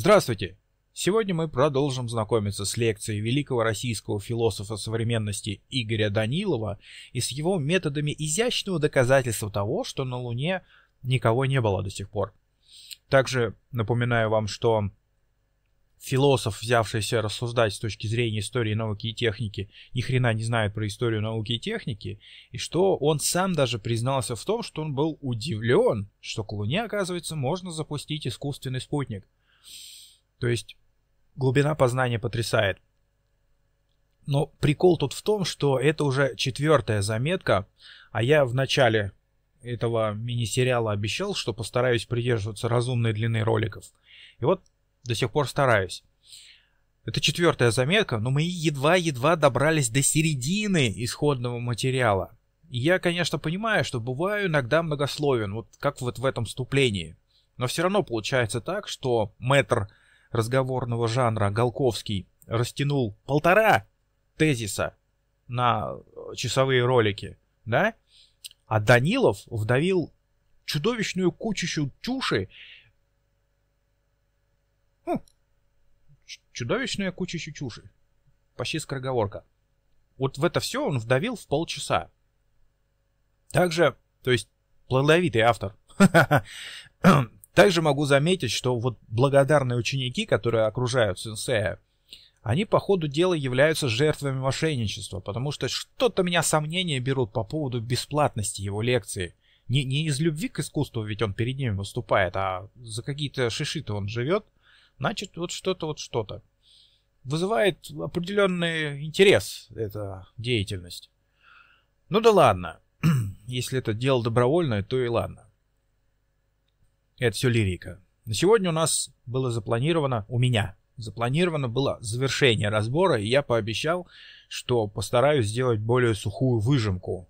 Здравствуйте! Сегодня мы продолжим знакомиться с лекцией великого российского философа современности Игоря Данилова и с его методами изящного доказательства того, что на Луне никого не было до сих пор. Также напоминаю вам, что философ, взявшийся рассуждать с точки зрения истории науки и техники, ни хрена не знает про историю науки и техники, и что он сам даже признался в том, что он был удивлен, что к Луне, оказывается, можно запустить искусственный спутник – то есть глубина познания потрясает. Но прикол тут в том, что это уже четвертая заметка, а я в начале этого мини-сериала обещал, что постараюсь придерживаться разумной длины роликов. И вот до сих пор стараюсь. Это четвертая заметка, но мы едва-едва добрались до середины исходного материала. И я, конечно, понимаю, что бываю иногда многословен, вот как вот в этом вступлении. Но все равно получается так, что метр разговорного жанра Голковский растянул полтора тезиса на э, часовые ролики, да? А Данилов вдавил чудовищную кучищу чуши. Хм. Чудовищная кучища чуши. Почти скороговорка. Вот в это все он вдавил в полчаса. Также, то есть, плодовитый автор. Также могу заметить, что вот благодарные ученики, которые окружают сенсея, они по ходу дела являются жертвами мошенничества, потому что что-то меня сомнения берут по поводу бесплатности его лекции. Не, не из любви к искусству, ведь он перед ними выступает, а за какие-то шишиты он живет. Значит, вот что-то, вот что-то. Вызывает определенный интерес эта деятельность. Ну да ладно. Если это дело добровольное, то и ладно. Это все лирика. На сегодня у нас было запланировано, у меня запланировано было завершение разбора, и я пообещал, что постараюсь сделать более сухую выжимку.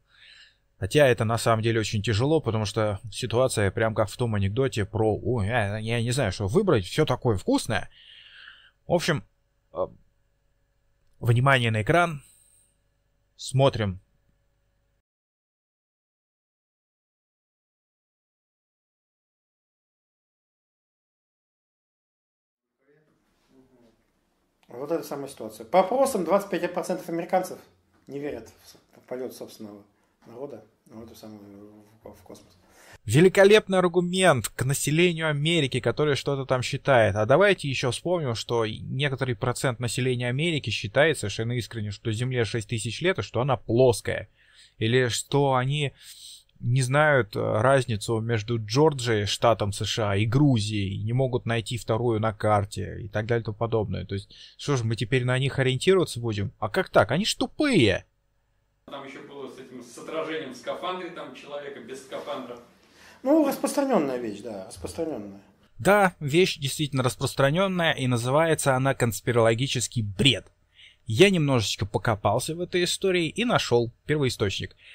Хотя это на самом деле очень тяжело, потому что ситуация прям как в том анекдоте про «Ой, я, я не знаю, что выбрать, все такое вкусное». В общем, э, внимание на экран, смотрим Вот эта самая ситуация. По опросам 25% американцев не верят в полет собственного народа в, эту самую, в космос. Великолепный аргумент к населению Америки, которое что-то там считает. А давайте еще вспомним, что некоторый процент населения Америки считает совершенно искренне, что Земле 6 тысяч лет и что она плоская. Или что они не знают э, разницу между Джорджией, штатом США, и Грузией, не могут найти вторую на карте и так далее и тому подобное. То есть, что же, мы теперь на них ориентироваться будем? А как так? Они ж тупые! Там еще было с этим, с отражением в скафандре, там человека без скафандра. Ну, распространенная вещь, да, распространенная. Да, вещь действительно распространенная, и называется она конспирологический бред. Я немножечко покопался в этой истории и нашел первоисточник –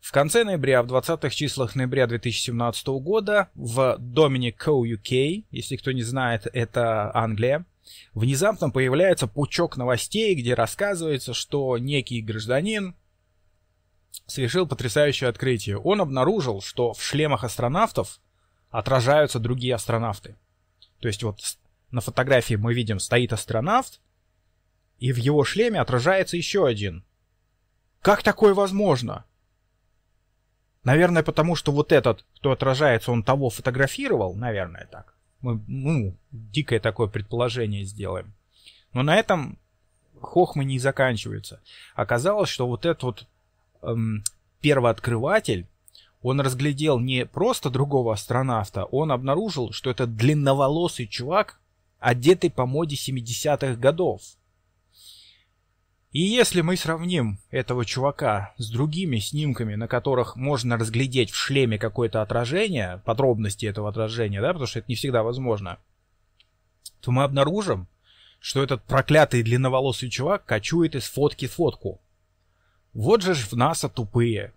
в конце ноября, в 20-х числах ноября 2017 года в Dominic Co. UK, если кто не знает, это Англия, внезапно появляется пучок новостей, где рассказывается, что некий гражданин совершил потрясающее открытие. Он обнаружил, что в шлемах астронавтов отражаются другие астронавты. То есть вот на фотографии мы видим, стоит астронавт, и в его шлеме отражается еще один. Как такое возможно? Наверное, потому что вот этот, кто отражается, он того фотографировал, наверное, так. Мы, ну, дикое такое предположение сделаем. Но на этом хохмы не заканчиваются. Оказалось, что вот этот вот эм, первооткрыватель, он разглядел не просто другого астронавта, он обнаружил, что это длинноволосый чувак, одетый по моде 70-х годов. И если мы сравним этого чувака с другими снимками, на которых можно разглядеть в шлеме какое-то отражение, подробности этого отражения, да, потому что это не всегда возможно, то мы обнаружим, что этот проклятый длинноволосый чувак кочует из фотки в фотку. Вот же ж в НАСА тупые.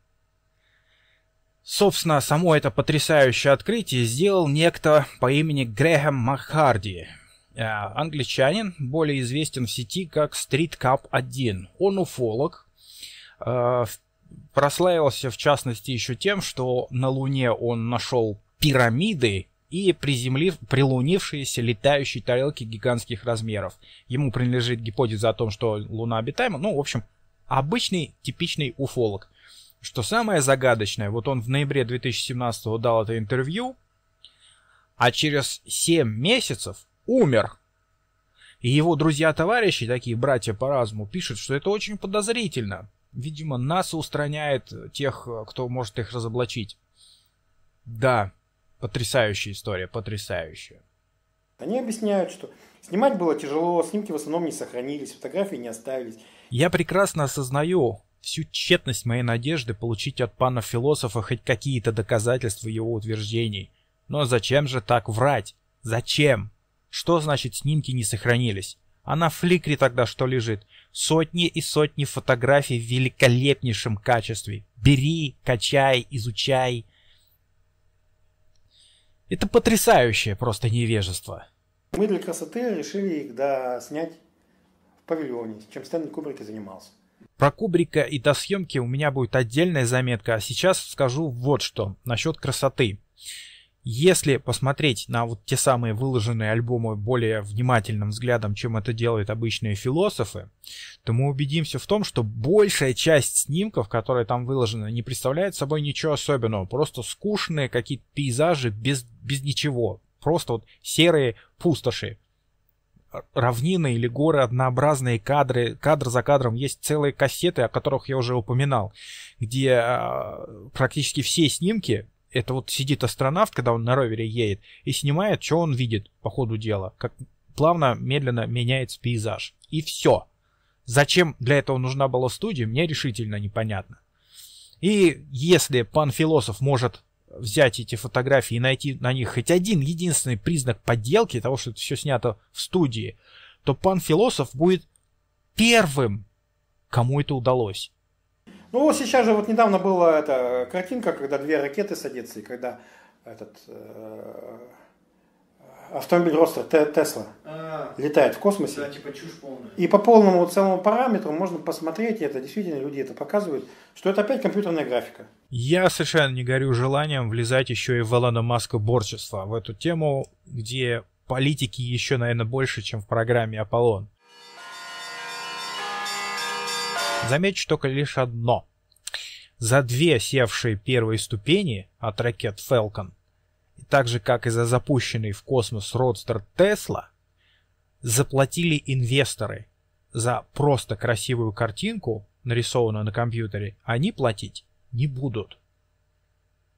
Собственно, само это потрясающее открытие сделал некто по имени Грэхэм Макхарди, Э, англичанин, более известен в сети как Street Cup 1. Он уфолог, э, прославился в частности еще тем, что на Луне он нашел пирамиды и приземлив, прилунившиеся летающие тарелки гигантских размеров. Ему принадлежит гипотеза о том, что Луна обитаема. Ну, в общем, обычный типичный уфолог. Что самое загадочное, вот он в ноябре 2017 дал это интервью, а через 7 месяцев умер. И его друзья-товарищи, такие братья по разуму, пишут, что это очень подозрительно. Видимо, нас устраняет тех, кто может их разоблачить. Да, потрясающая история, потрясающая. Они объясняют, что снимать было тяжело, снимки в основном не сохранились, фотографии не оставились. Я прекрасно осознаю всю тщетность моей надежды получить от пана-философа хоть какие-то доказательства его утверждений. Но зачем же так врать? Зачем? Что значит снимки не сохранились? а на фликре тогда что лежит? Сотни и сотни фотографий в великолепнейшем качестве. Бери, качай, изучай. Это потрясающее просто невежество. Мы для красоты решили их да, снять в павильоне, чем Стэнли Кубрик и занимался. Про Кубрика и до съемки у меня будет отдельная заметка, а сейчас скажу вот что насчет красоты. Если посмотреть на вот те самые выложенные альбомы более внимательным взглядом, чем это делают обычные философы, то мы убедимся в том, что большая часть снимков, которые там выложены, не представляет собой ничего особенного. Просто скучные какие-то пейзажи без, без ничего. Просто вот серые пустоши. Равнины или горы, однообразные кадры, кадр за кадром. Есть целые кассеты, о которых я уже упоминал, где а, практически все снимки это вот сидит астронавт, когда он на ровере едет, и снимает, что он видит по ходу дела. Как плавно, медленно меняется пейзаж. И все. Зачем для этого нужна была студия, мне решительно непонятно. И если пан философ может взять эти фотографии и найти на них хоть один единственный признак подделки, того, что это все снято в студии, то пан философ будет первым, кому это удалось. Ну, сейчас же вот недавно была эта картинка, когда две ракеты садятся, и когда этот э, автомобиль Ростер Тесла а, летает в космосе. Да, типа чушь полная. И по полному целому параметру можно посмотреть, и это действительно люди это показывают, что это опять компьютерная графика. Я совершенно не горю желанием влезать еще и в Элона Маска борчества, в эту тему, где политики еще, наверное, больше, чем в программе «Аполлон». Замечу только лишь одно. За две севшие первые ступени от ракет Falcon, так же как и за запущенный в космос родстер Тесла, заплатили инвесторы. За просто красивую картинку, нарисованную на компьютере, они платить не будут.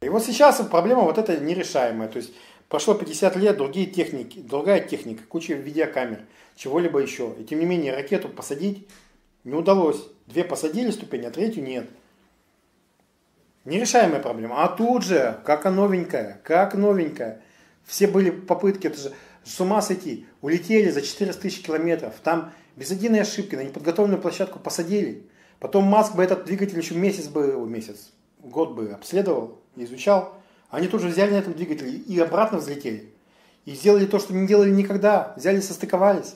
И вот сейчас проблема вот эта нерешаемая. То есть прошло 50 лет, другие техники, другая техника, куча видеокамер, чего-либо еще. И тем не менее ракету посадить не удалось. Две посадили ступени, а третью нет. Нерешаемая проблема. А тут же, как новенькая, как новенькая. Все были попытки, это же с ума сойти. Улетели за 400 тысяч километров. Там без единой ошибки на неподготовленную площадку посадили. Потом Маск бы этот двигатель еще месяц бы, месяц, год бы обследовал изучал. Они тут же взяли на этом двигателе и обратно взлетели. И сделали то, что не делали никогда. Взяли, состыковались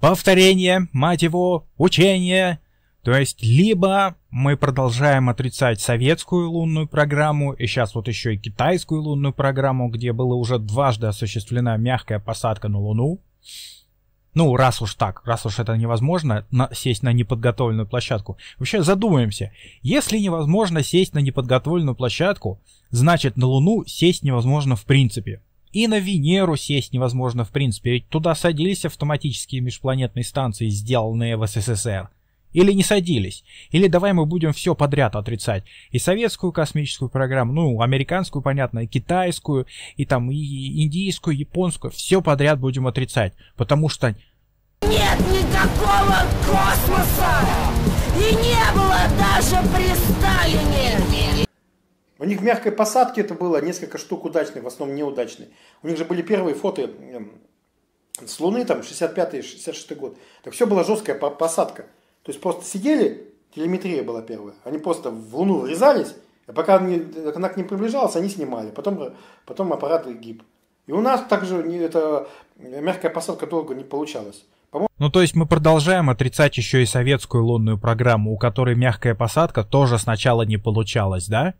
повторение, мать его, учение. То есть либо мы продолжаем отрицать советскую лунную программу, и сейчас вот еще и китайскую лунную программу, где была уже дважды осуществлена мягкая посадка на Луну. Ну, раз уж так, раз уж это невозможно, на, сесть на неподготовленную площадку. Вообще задумаемся, если невозможно сесть на неподготовленную площадку, значит на Луну сесть невозможно в принципе. И на Венеру сесть невозможно в принципе, ведь туда садились автоматические межпланетные станции, сделанные в СССР. Или не садились. Или давай мы будем все подряд отрицать. И советскую космическую программу, ну, американскую, понятно, и китайскую, и там, и индийскую, и японскую. Все подряд будем отрицать. Потому что... Нет никакого космоса! И не было даже при Сталине! У них в мягкой посадке это было несколько штук удачных, в основном неудачных. У них же были первые фото эм, с Луны, там, 65-66 год. Так все была жесткая посадка. То есть просто сидели, телеметрия была первая. Они просто в Луну врезались, а пока она к ним приближалась, они снимали. Потом, потом аппарат гиб. И у нас также эта э, мягкая посадка долго не получалась. Ну, то есть мы продолжаем отрицать еще и советскую лунную программу, у которой мягкая посадка тоже сначала не получалась, да?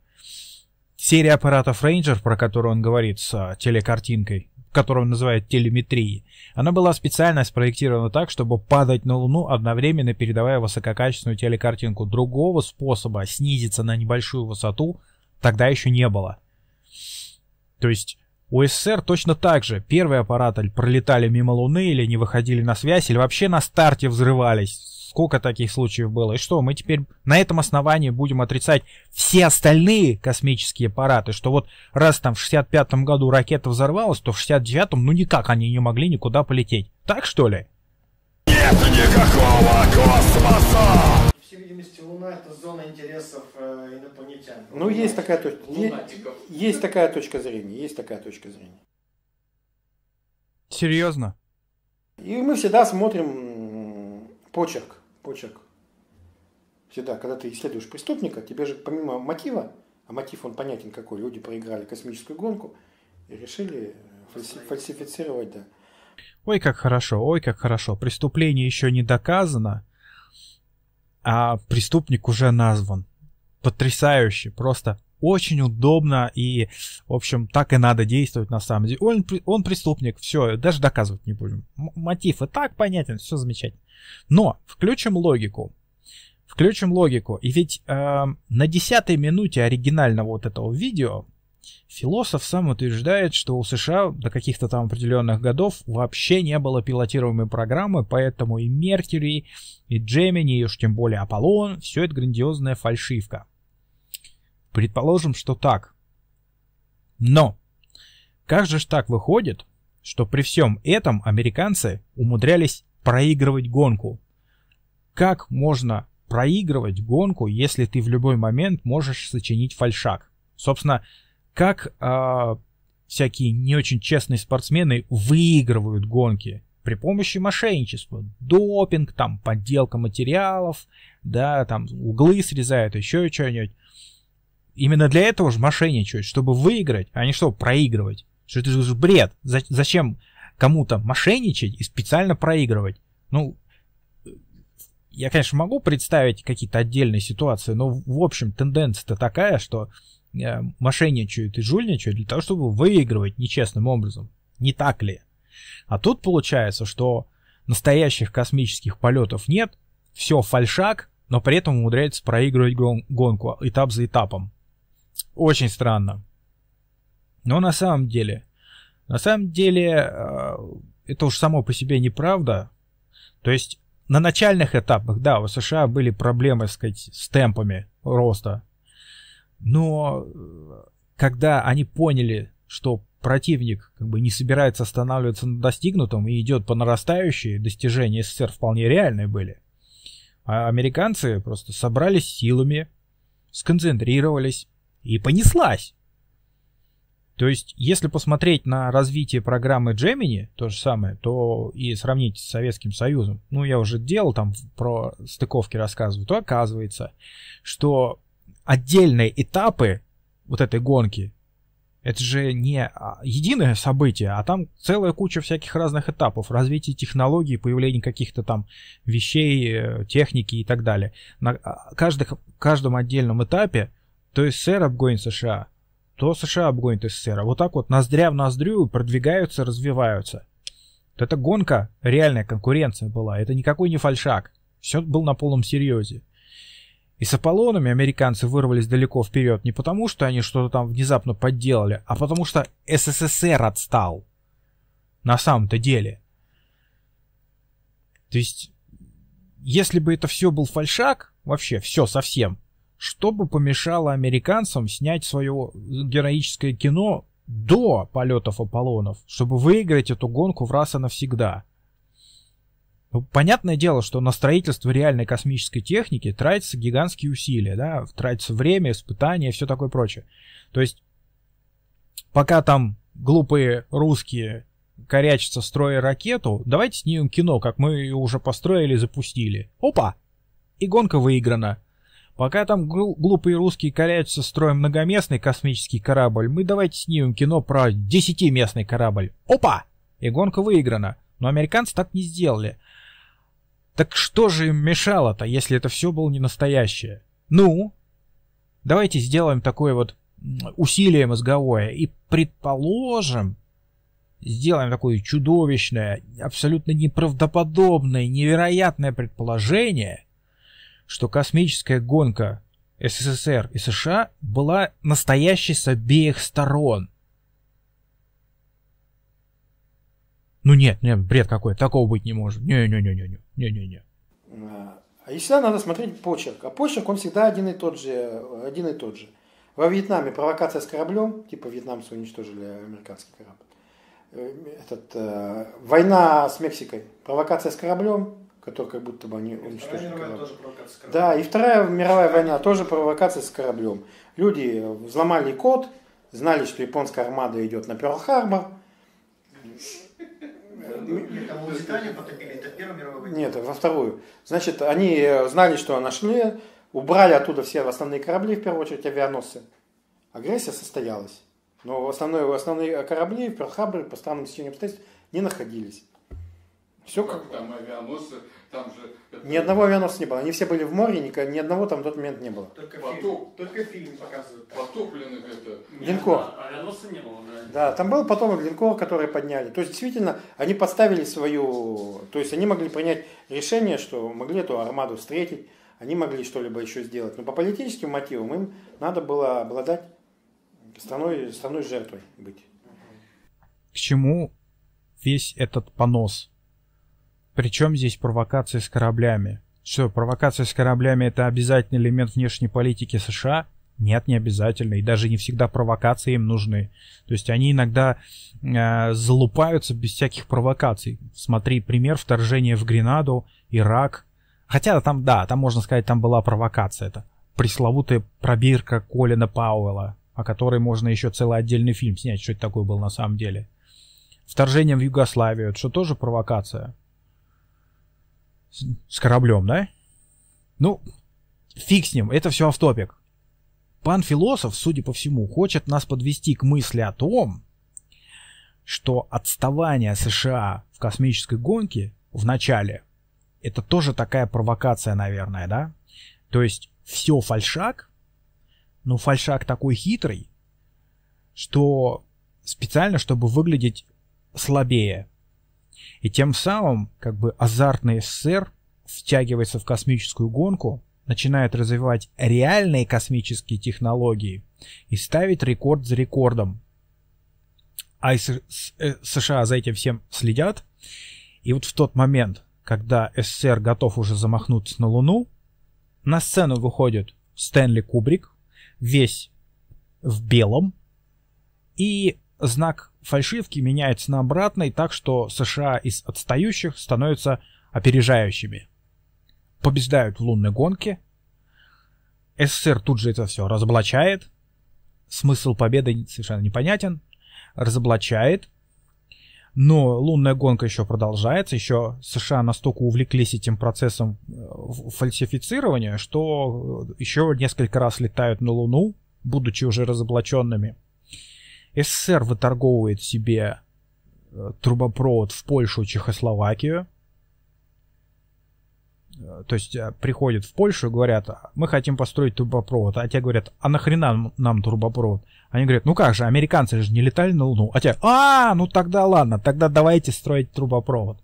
серия аппаратов Ranger, про которую он говорит с а, телекартинкой, которую он называет телеметрией, она была специально спроектирована так, чтобы падать на Луну, одновременно передавая высококачественную телекартинку. Другого способа снизиться на небольшую высоту тогда еще не было. То есть у СССР точно так же. Первые аппараты пролетали мимо Луны или не выходили на связь, или вообще на старте взрывались сколько таких случаев было. И что, мы теперь на этом основании будем отрицать все остальные космические аппараты, что вот раз там в 65-м году ракета взорвалась, то в 69-м ну никак они не могли никуда полететь. Так что ли? Нет никакого космоса! всей видимости, Луна это зона интересов э, инопланетян. Ну, Лунатик. есть такая точка. Есть, есть такая точка зрения, есть такая точка зрения. Серьезно? И мы всегда смотрим почерк почерк. Всегда, когда ты исследуешь преступника, тебе же помимо мотива, а мотив он понятен какой, люди проиграли космическую гонку и решили э, фальси- фальсифицировать, да. Ой, как хорошо, ой, как хорошо. Преступление еще не доказано, а преступник уже назван. Потрясающе, просто очень удобно и, в общем, так и надо действовать на самом деле. Он, он преступник, все, даже доказывать не будем. мотив и так понятен, все замечательно. Но включим логику. Включим логику. И ведь э, на десятой минуте оригинального вот этого видео философ сам утверждает, что у США до каких-то там определенных годов вообще не было пилотируемой программы, поэтому и Меркьюри, и Джемини, и уж тем более Аполлон, все это грандиозная фальшивка. Предположим, что так. Но как же ж так выходит, что при всем этом американцы умудрялись проигрывать гонку? Как можно проигрывать гонку, если ты в любой момент можешь сочинить фальшак? Собственно, как э, всякие не очень честные спортсмены выигрывают гонки? при помощи мошенничества, допинг, там, подделка материалов, да, там, углы срезают, еще что-нибудь именно для этого же мошенничают, чтобы выиграть, а не чтобы проигрывать. Что это же бред. Зачем кому-то мошенничать и специально проигрывать? Ну, я, конечно, могу представить какие-то отдельные ситуации, но, в общем, тенденция-то такая, что э, мошенничают и жульничают для того, чтобы выигрывать нечестным образом. Не так ли? А тут получается, что настоящих космических полетов нет, все фальшак, но при этом умудряется проигрывать гон- гонку а, этап за этапом. Очень странно. Но на самом деле, на самом деле, э, это уж само по себе неправда. То есть на начальных этапах, да, у США были проблемы, так сказать, с темпами роста. Но э, когда они поняли, что противник как бы не собирается останавливаться на достигнутом и идет по нарастающей, достижения СССР вполне реальные были. А американцы просто собрались силами, сконцентрировались, и понеслась. То есть, если посмотреть на развитие программы Gemini, то же самое, то и сравнить с Советским Союзом, ну, я уже делал там про стыковки рассказываю, то оказывается, что отдельные этапы вот этой гонки, это же не а, единое событие, а там целая куча всяких разных этапов развития технологий, появления каких-то там вещей, э, техники и так далее. На а, каждых, каждом отдельном этапе то СССР обгонит США, то США обгонит СССР. вот так вот ноздря в ноздрю продвигаются, развиваются. Вот эта гонка, реальная конкуренция была, это никакой не фальшак. Все было на полном серьезе. И с Аполлонами американцы вырвались далеко вперед не потому, что они что-то там внезапно подделали, а потому что СССР отстал. На самом-то деле. То есть, если бы это все был фальшак, вообще все совсем, что бы помешало американцам снять свое героическое кино до полетов Аполлонов, чтобы выиграть эту гонку в раз и навсегда. Ну, понятное дело, что на строительство реальной космической техники тратятся гигантские усилия, да, тратится время, испытания и все такое прочее. То есть, пока там глупые русские корячатся, строя ракету, давайте снимем кино, как мы ее уже построили и запустили. Опа! И гонка выиграна. Пока там глупые русские корячатся, строим многоместный космический корабль, мы давайте снимем кино про десятиместный корабль. Опа! И гонка выиграна. Но американцы так не сделали. Так что же им мешало-то, если это все было не настоящее? Ну, давайте сделаем такое вот усилие мозговое и предположим, сделаем такое чудовищное, абсолютно неправдоподобное, невероятное предположение, что космическая гонка СССР и США была настоящей с обеих сторон. Ну нет, нет, бред какой, такого быть не может. Не-не-не-не-не, не-не-не. А если надо смотреть почерк. А почерк, он всегда один и тот же. Один и тот же. Во Вьетнаме провокация с кораблем, типа вьетнамцы уничтожили американский корабль. Э, этот, э, война с Мексикой, провокация с кораблем, которые как будто бы они уничтожили корабль. Да, и Вторая мировая война тоже провокация с кораблем. Люди взломали код, знали, что японская армада идет на Перл-Харбор. Нет, во вторую. Значит, они э, знали, что нашли, убрали оттуда все основные корабли, в первую очередь авианосцы. Агрессия состоялась. Но основные, основные корабли в Перл-Харборе по странным стечениям обстоятельств не находились. Все как там авианосцы, там же... Это... Ни одного авианосца не было. Они все были в море, ни, ни одного там в тот момент не было. Только, Потоп... фильм, только фильм показывают. Потопленных это... Линкор. Да, авианосца не было, да. Да, там был потом линкор, который подняли. То есть, действительно, они поставили свою... То есть, они могли принять решение, что могли эту армаду встретить, они могли что-либо еще сделать. Но по политическим мотивам им надо было обладать страной, страной жертвой быть. К чему весь этот понос причем здесь провокации с кораблями? Что, провокации с кораблями — это обязательный элемент внешней политики США? Нет, не обязательно. И даже не всегда провокации им нужны. То есть они иногда э, залупаются без всяких провокаций. Смотри, пример вторжения в Гренаду, Ирак. Хотя там, да, там можно сказать, там была провокация. Это пресловутая пробирка Колина Пауэлла, о которой можно еще целый отдельный фильм снять, что это такое было на самом деле. Вторжение в Югославию, что тоже провокация с кораблем, да? Ну, фиг с ним, это все автопик. Пан философ, судя по всему, хочет нас подвести к мысли о том, что отставание США в космической гонке в начале это тоже такая провокация, наверное, да? То есть все фальшак, но фальшак такой хитрый, что специально, чтобы выглядеть слабее. И тем самым как бы азартный СССР втягивается в космическую гонку, начинает развивать реальные космические технологии и ставит рекорд за рекордом. А э, США за этим всем следят. И вот в тот момент, когда СССР готов уже замахнуться на Луну, на сцену выходит Стэнли Кубрик, весь в белом, и знак фальшивки меняются на обратный, так что США из отстающих становятся опережающими. Побеждают в лунной гонке. СССР тут же это все разоблачает. Смысл победы совершенно непонятен. Разоблачает. Но лунная гонка еще продолжается, еще США настолько увлеклись этим процессом э, фальсифицирования, что э, еще несколько раз летают на Луну, будучи уже разоблаченными. СССР выторговывает себе э, трубопровод в Польшу, Чехословакию. Э, то есть э, приходят в Польшу и говорят, мы хотим построить трубопровод. А те говорят, а нахрена нам трубопровод? Они говорят, ну как же, американцы же не летали на Луну. А те, а, ну тогда ладно, тогда давайте строить трубопровод.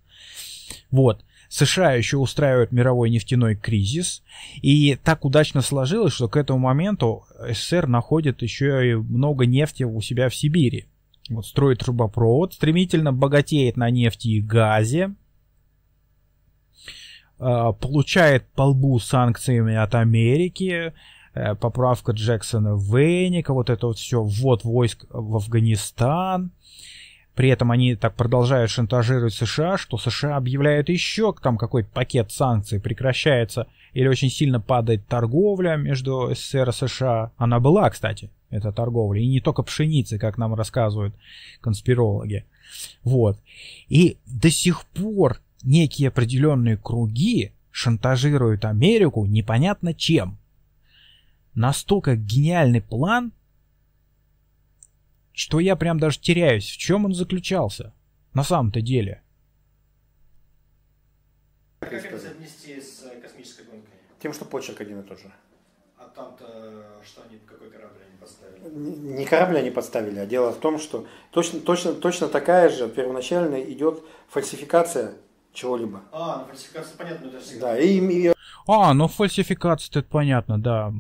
Вот. США еще устраивают мировой нефтяной кризис, и так удачно сложилось, что к этому моменту СССР находит еще и много нефти у себя в Сибири. Вот строит трубопровод, стремительно богатеет на нефти и газе, э, получает по лбу санкциями от Америки, э, поправка Джексона Веника, вот это вот все, ввод войск в Афганистан – при этом они так продолжают шантажировать США, что США объявляют еще там какой-то пакет санкций, прекращается или очень сильно падает торговля между СССР и США. Она была, кстати, эта торговля, и не только пшеницы, как нам рассказывают конспирологи. Вот. И до сих пор некие определенные круги шантажируют Америку непонятно чем. Настолько гениальный план – что я прям даже теряюсь, в чем он заключался на самом-то деле. Как это совместить с э, космической гонкой? Тем, что почерк один и тот же. А там-то э, что они, какой корабль они подставили? Не, не корабль они подставили, а дело в том, что точно, точно, точно такая же первоначально идет фальсификация чего-либо. А, ну фальсификация понятно, это всегда. Да, и... и... А, ну фальсификация, это понятно, да.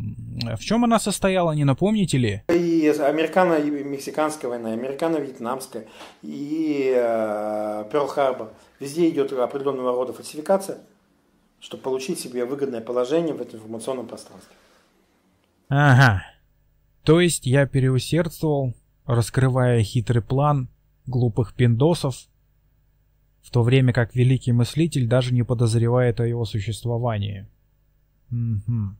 В чем она состояла, не напомните ли? И американо-мексиканская война, американо-вьетнамская, и э, Перл-Харбор. Везде идет определенного рода фальсификация, чтобы получить себе выгодное положение в этом информационном пространстве. Ага. То есть я переусердствовал, раскрывая хитрый план глупых пиндосов, в то время как великий мыслитель даже не подозревает о его существовании. Угу.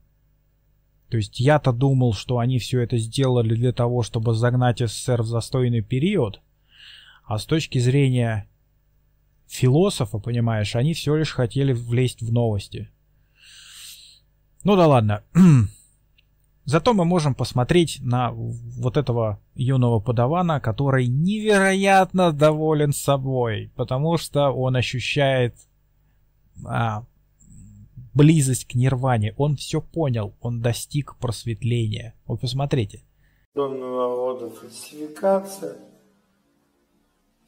То есть я-то думал, что они все это сделали для того, чтобы загнать СССР в застойный период, а с точки зрения философа, понимаешь, они все лишь хотели влезть в новости. Ну да ладно. Зато мы можем посмотреть на вот этого юного подавана, который невероятно доволен собой, потому что он ощущает а, близость к нирване. Он все понял, он достиг просветления. Вот посмотрите. Донного рода фальсификация,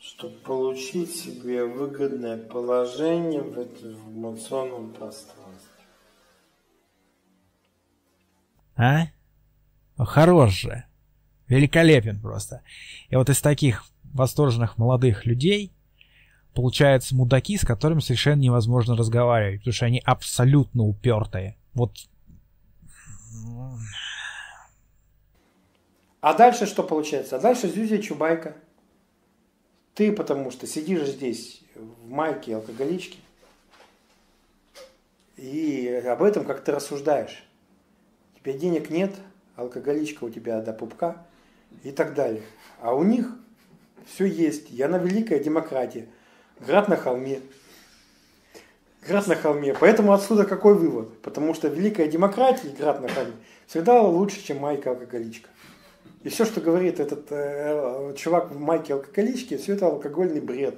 чтобы получить себе выгодное положение в этом информационном пространстве. А? хорош же. Великолепен просто. И вот из таких восторженных молодых людей получаются мудаки, с которыми совершенно невозможно разговаривать, потому что они абсолютно упертые. Вот. А дальше что получается? А дальше Зюзя Чубайка. Ты потому что сидишь здесь в майке алкоголички и об этом как ты рассуждаешь тебя денег нет, алкоголичка у тебя до пупка и так далее. А у них все есть. Я на великой демократии, Град на холме. Град на холме. Поэтому отсюда какой вывод? Потому что великая демократия и град на холме всегда лучше, чем майка алкоголичка. И все, что говорит этот э, э чувак в майке алкоголички, все это алкогольный бред.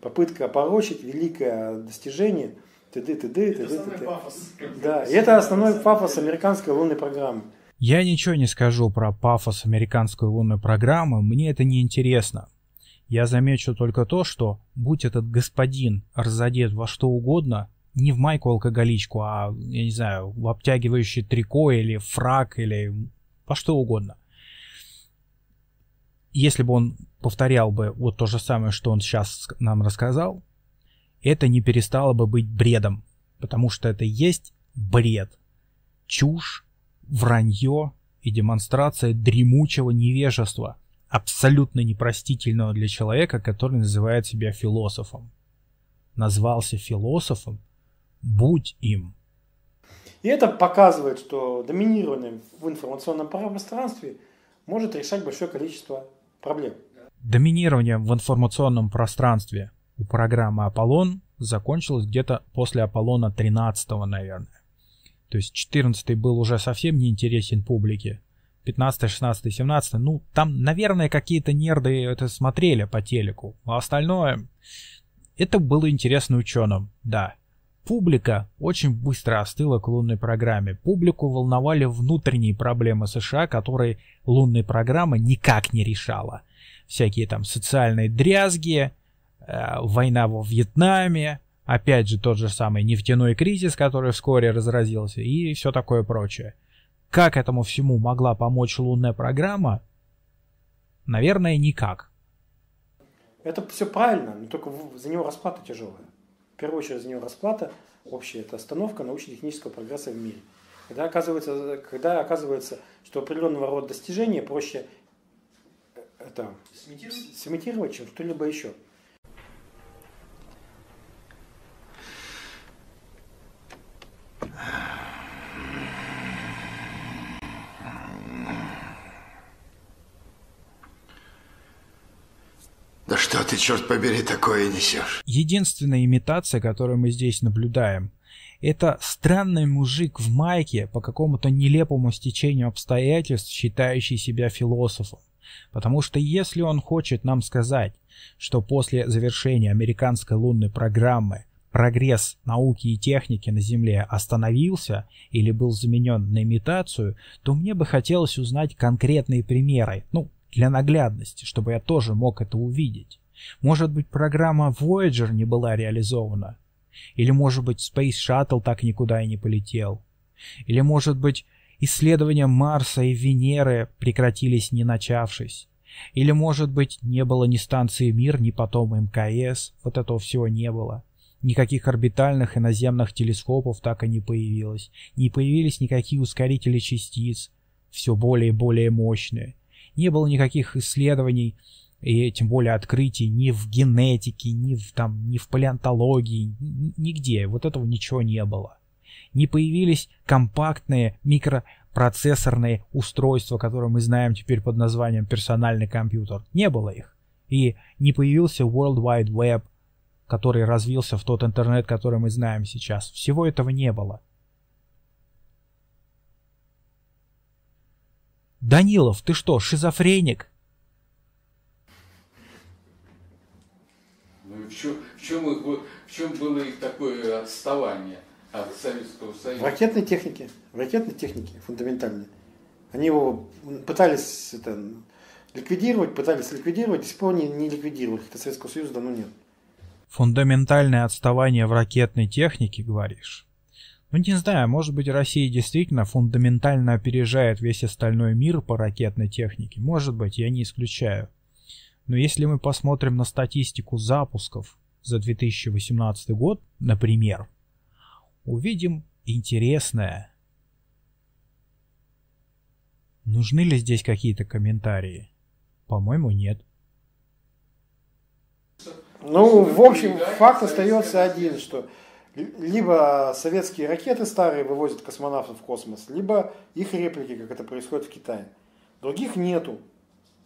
Попытка опорочить великое достижение – тыды, это тыды, тыды. Да, и это основной пафос американской лунной программы. Я ничего не скажу про пафос американской лунной программы, мне это не интересно. Я замечу только то, что, будь этот господин разодет во что угодно, не в майку-алкоголичку, а, я не знаю, в обтягивающий трико или фрак или во что угодно. Если бы он повторял бы вот то же самое, что он сейчас нам рассказал, это не перестало бы быть бредом, потому что это есть бред, чушь, вранье и демонстрация дремучего невежества, абсолютно непростительного для человека, который называет себя философом. Назвался философом, будь им. И это показывает, что доминирование в информационном пространстве может решать большое количество проблем. Доминирование в информационном пространстве у программы «Аполлон» закончилась где-то после «Аполлона» 13 наверное. То есть 14 был уже совсем не интересен публике. 15, 16, 17, ну, там, наверное, какие-то нерды это смотрели по телеку. А остальное, это было интересно ученым, да. Публика очень быстро остыла к лунной программе. Публику волновали внутренние проблемы США, которые лунная программа никак не решала. Всякие там социальные дрязги, Э, война во Вьетнаме, опять же тот же самый нефтяной кризис, который вскоре разразился и все такое прочее. Как этому всему могла помочь лунная программа? Наверное, никак. Это все правильно, но только за него расплата тяжелая. В первую очередь за него расплата общая, это остановка научно-технического прогресса в мире. Когда оказывается, когда оказывается, что определенного рода достижения проще э, это, сымитировать? сымитировать, чем что-либо еще. черт побери, такое несешь? Единственная имитация, которую мы здесь наблюдаем, это странный мужик в майке по какому-то нелепому стечению обстоятельств, считающий себя философом. Потому что если он хочет нам сказать, что после завершения американской лунной программы прогресс науки и техники на Земле остановился или был заменен на имитацию, то мне бы хотелось узнать конкретные примеры, ну, для наглядности, чтобы я тоже мог это увидеть. Может быть, программа Voyager не была реализована? Или, может быть, Space Shuttle так никуда и не полетел? Или, может быть, исследования Марса и Венеры прекратились, не начавшись? Или, может быть, не было ни станции «Мир», ни потом МКС, вот этого всего не было. Никаких орбитальных и наземных телескопов так и не появилось. Не появились никакие ускорители частиц, все более и более мощные. Не было никаких исследований и тем более открытий ни в генетике, ни в, там, ни в палеонтологии, нигде. Вот этого ничего не было. Не появились компактные микропроцессорные устройства, которые мы знаем теперь под названием персональный компьютер. Не было их. И не появился World Wide Web, который развился в тот интернет, который мы знаем сейчас. Всего этого не было. Данилов, ты что, шизофреник? чем, их, в чем было их такое отставание от Советского Союза? В ракетной технике. В ракетной технике фундаментальной. Они его пытались это, ликвидировать, пытались ликвидировать, до сих пор не, не ликвидировали, хотя Советского Союза давно нет. Фундаментальное отставание в ракетной технике, говоришь? Ну не знаю, может быть Россия действительно фундаментально опережает весь остальной мир по ракетной технике. Может быть, я не исключаю. Но если мы посмотрим на статистику запусков, за 2018 год, например, увидим интересное. Нужны ли здесь какие-то комментарии? По-моему, нет. Ну, в общем, факт остается один, что либо советские ракеты старые вывозят космонавтов в космос, либо их реплики, как это происходит в Китае. Других нету.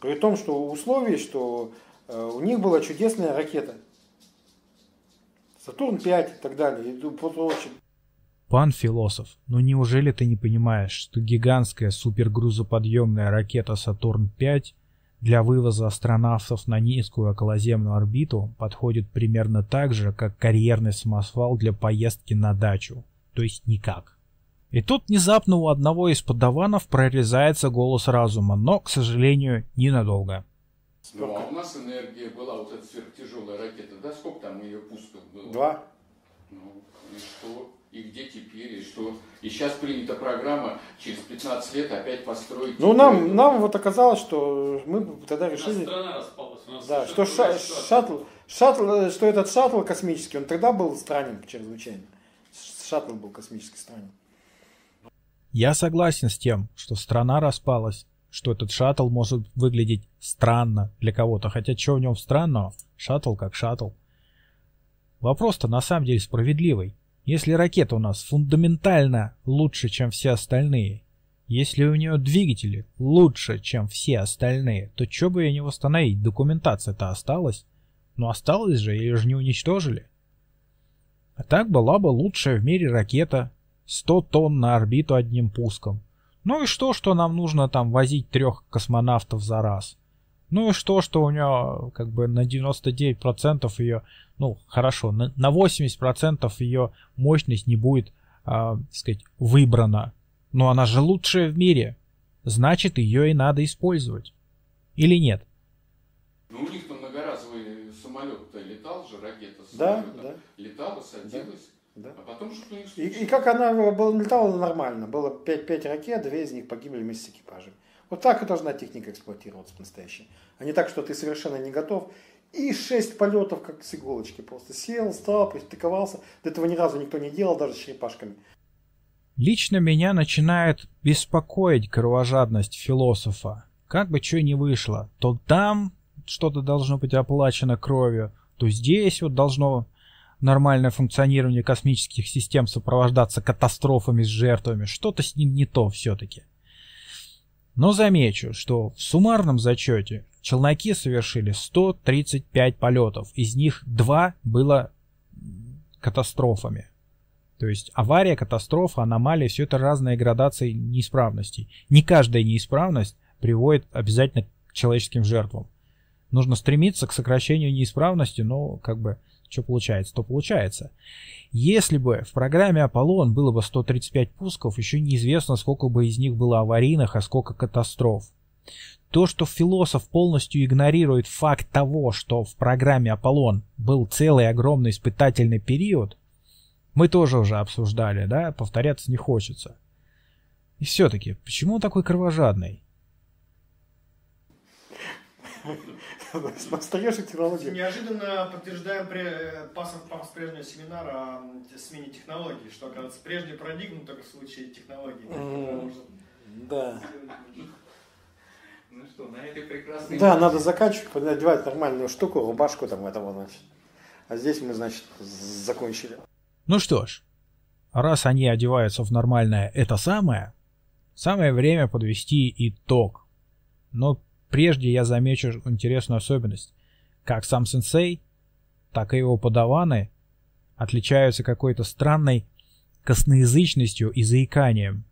При том, что условие, что э, у них была чудесная ракета – Сатурн-5 и так далее. И ну, просто очень... Пан философ, ну неужели ты не понимаешь, что гигантская супергрузоподъемная ракета Сатурн-5 для вывоза астронавтов на низкую околоземную орбиту подходит примерно так же, как карьерный самосвал для поездки на дачу, то есть никак. И тут внезапно у одного из подаванов прорезается голос разума, но, к сожалению, ненадолго. Ну, а у нас энергия была, вот эта сверхтяжелая ракета, да, сколько там ее пусков было? Два. Ну, и что? И где теперь, и что? И сейчас принята программа через 15 лет опять построить. Ну, нам, нам вот оказалось, что мы тогда решили... страна распалась. да, что ша шаттл, шаттл, э, что этот шаттл космический, он тогда был странен чрезвычайно. Шаттл был космически странен. Я согласен с тем, что страна распалась что этот шаттл может выглядеть странно для кого-то. Хотя что в нем странного? Шаттл как шаттл. Вопрос-то на самом деле справедливый. Если ракета у нас фундаментально лучше, чем все остальные, если у нее двигатели лучше, чем все остальные, то что бы ее не восстановить? Документация-то осталась. Но ну, осталась же, ее же не уничтожили. А так была бы лучшая в мире ракета. 100 тонн на орбиту одним пуском. Ну и что, что нам нужно там возить трех космонавтов за раз? Ну и что, что у нее как бы на 99% ее, ну хорошо, на, на 80% ее мощность не будет, э, так сказать, выбрана. Но она же лучшая в мире. Значит, ее и надо использовать. Или нет? Ну, у них там многоразовый самолет летал же, ракета самолета да, да. летала, садилась. Да. Да? А потом что и, и как она была, летала нормально. Было 5, 5 ракет, две из них погибли вместе с экипажем. Вот так и должна техника эксплуатироваться по-настоящему. А не так, что ты совершенно не готов. И шесть полетов, как с иголочки. Просто сел, стал, пристыковался. До этого ни разу никто не делал, даже с черепашками. Лично меня начинает беспокоить кровожадность философа. Как бы что ни вышло, то там что-то должно быть оплачено кровью, то здесь вот должно нормальное функционирование космических систем сопровождаться катастрофами с жертвами. Что-то с ним не то все-таки. Но замечу, что в суммарном зачете челноки совершили 135 полетов. Из них два было катастрофами. То есть авария, катастрофа, аномалия, все это разные градации неисправностей. Не каждая неисправность приводит обязательно к человеческим жертвам. Нужно стремиться к сокращению неисправности, но как бы что получается, то получается. Если бы в программе «Аполлон» было бы 135 пусков, еще неизвестно, сколько бы из них было аварийных, а сколько катастроф. То, что философ полностью игнорирует факт того, что в программе «Аполлон» был целый огромный испытательный период, мы тоже уже обсуждали, да, повторяться не хочется. И все-таки, почему он такой кровожадный? Настоящих технологий. Неожиданно подтверждаем с прежнего семинара о смене технологий, что, оказывается, прежняя парадигма только в случае технологий. Да. Ну что, на этой прекрасной... Да, надо заканчивать, надевать нормальную штуку, рубашку там этого, значит. А здесь мы, значит, закончили. Ну что ж, раз они одеваются в нормальное это самое, самое время подвести итог. Но Прежде я замечу интересную особенность. Как сам сенсей, так и его подаваны отличаются какой-то странной косноязычностью и заиканием.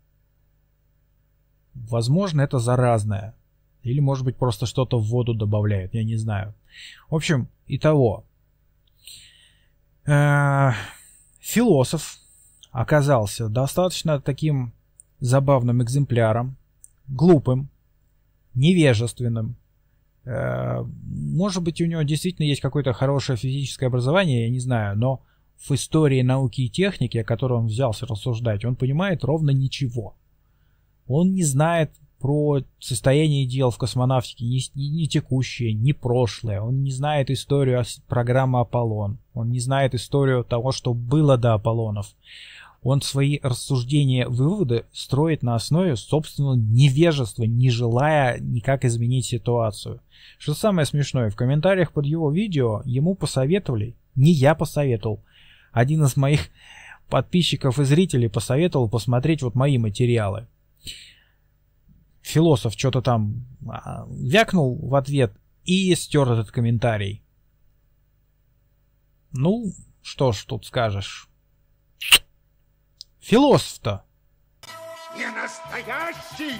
Возможно, это заразное. Или, может быть, просто что-то в воду добавляют, я не знаю. В общем, и того э, Философ оказался достаточно таким забавным экземпляром, глупым, невежественным. Э, может быть, у него действительно есть какое-то хорошее физическое образование, я не знаю, но в истории науки и техники, о которой он взялся рассуждать, он понимает ровно ничего. Он не знает про состояние дел в космонавтике, ни не текущее, ни прошлое. Он не знает историю программы «Аполлон». Он не знает историю того, что было до «Аполлонов». Он свои рассуждения, выводы строит на основе собственного невежества, не желая никак изменить ситуацию. Что самое смешное, в комментариях под его видео ему посоветовали, не я посоветовал, один из моих подписчиков и зрителей посоветовал посмотреть вот мои материалы. Философ что-то там а, вякнул в ответ и стер этот комментарий. Ну, что ж тут скажешь. Философ-то? Я настоящий!